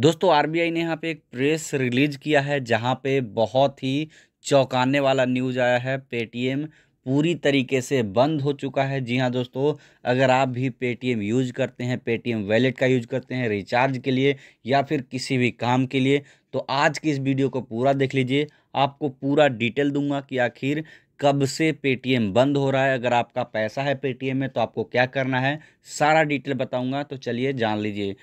दोस्तों आरबीआई ने यहाँ पे एक प्रेस रिलीज किया है जहाँ पे बहुत ही चौंकाने वाला न्यूज़ आया है पेटीएम पूरी तरीके से बंद हो चुका है जी हाँ दोस्तों अगर आप भी पेटीएम यूज करते हैं पेटीएम वैलेट का यूज करते हैं रिचार्ज के लिए या फिर किसी भी काम के लिए तो आज की इस वीडियो को पूरा देख लीजिए आपको पूरा डिटेल दूंगा कि आखिर कब से पेटीएम बंद हो रहा है अगर आपका पैसा है पेटीएम में तो आपको क्या करना है सारा डिटेल बताऊंगा तो चलिए जान लीजिए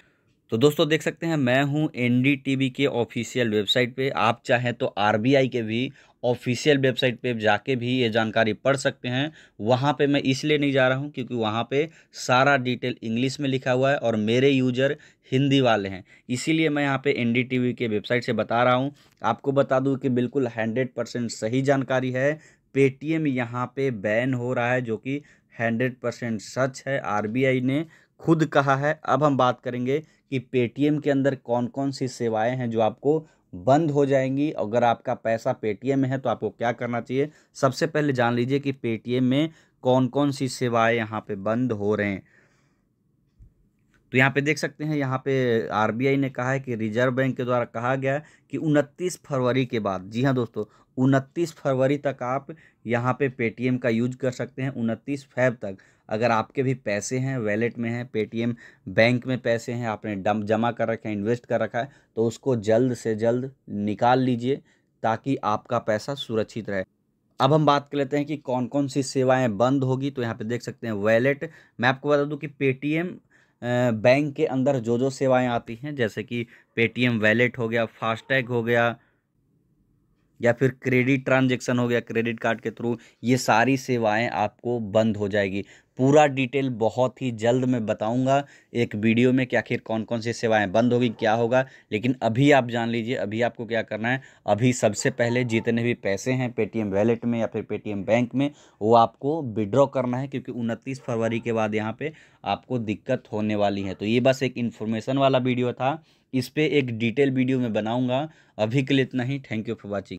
तो दोस्तों देख सकते हैं मैं हूं एनडीटीवी के ऑफिशियल वेबसाइट पे आप चाहें तो आरबीआई के भी ऑफिशियल वेबसाइट पे जाके भी ये जानकारी पढ़ सकते हैं वहाँ पे मैं इसलिए नहीं जा रहा हूँ क्योंकि वहाँ पे सारा डिटेल इंग्लिश में लिखा हुआ है और मेरे यूजर हिंदी वाले हैं इसीलिए मैं यहाँ पे एनडीटीवी के वेबसाइट से बता रहा हूँ आपको बता दूँ कि बिल्कुल हंड्रेड परसेंट सही जानकारी है पेटीएम यहाँ पे बैन हो रहा है जो कि हंड्रेड परसेंट सच है आर ने खुद कहा है अब हम बात करेंगे कि पेटीएम के अंदर कौन कौन सी सेवाएं हैं जो आपको बंद हो जाएंगी अगर आपका पैसा पेटीएम में है तो आपको क्या करना चाहिए सबसे पहले जान लीजिए कि पेटीएम में कौन कौन सी सेवाएं यहाँ पे बंद हो रहे हैं तो यहाँ पे देख सकते हैं यहाँ पे आरबीआई ने कहा है कि रिजर्व बैंक के द्वारा कहा गया कि 29 फरवरी के बाद जी हाँ दोस्तों 29 फरवरी तक आप यहाँ पे पेटीएम का यूज कर सकते हैं 29 फेब तक अगर आपके भी पैसे हैं वैलेट में हैं पेटीएम बैंक में पैसे हैं आपने डम जमा कर रखे हैं इन्वेस्ट कर रखा है तो उसको जल्द से जल्द निकाल लीजिए ताकि आपका पैसा सुरक्षित रहे अब हम बात कर लेते हैं कि कौन कौन सी सेवाएं बंद होगी तो यहाँ पे देख सकते हैं वैलेट मैं आपको बता दूं कि पेटीएम बैंक के अंदर जो जो सेवाएं आती हैं जैसे कि पेटीएम वैलेट हो गया फास्टैग हो गया या फिर क्रेडिट ट्रांजेक्शन हो गया क्रेडिट कार्ड के थ्रू ये सारी सेवाएं आपको बंद हो जाएगी पूरा डिटेल बहुत ही जल्द मैं बताऊंगा एक वीडियो में कि आखिर कौन कौन सी सेवाएं बंद होगी क्या होगा लेकिन अभी आप जान लीजिए अभी आपको क्या करना है अभी सबसे पहले जितने भी पैसे हैं पेटीएम वैलेट में या फिर पेटीएम बैंक में वो आपको विड्रॉ करना है क्योंकि उनतीस फरवरी के बाद यहाँ पर आपको दिक्कत होने वाली है तो ये बस एक इन्फॉर्मेशन वाला वीडियो था इस पर एक डिटेल वीडियो में बनाऊँगा अभी के लिए इतना ही थैंक यू फॉर वॉचिंग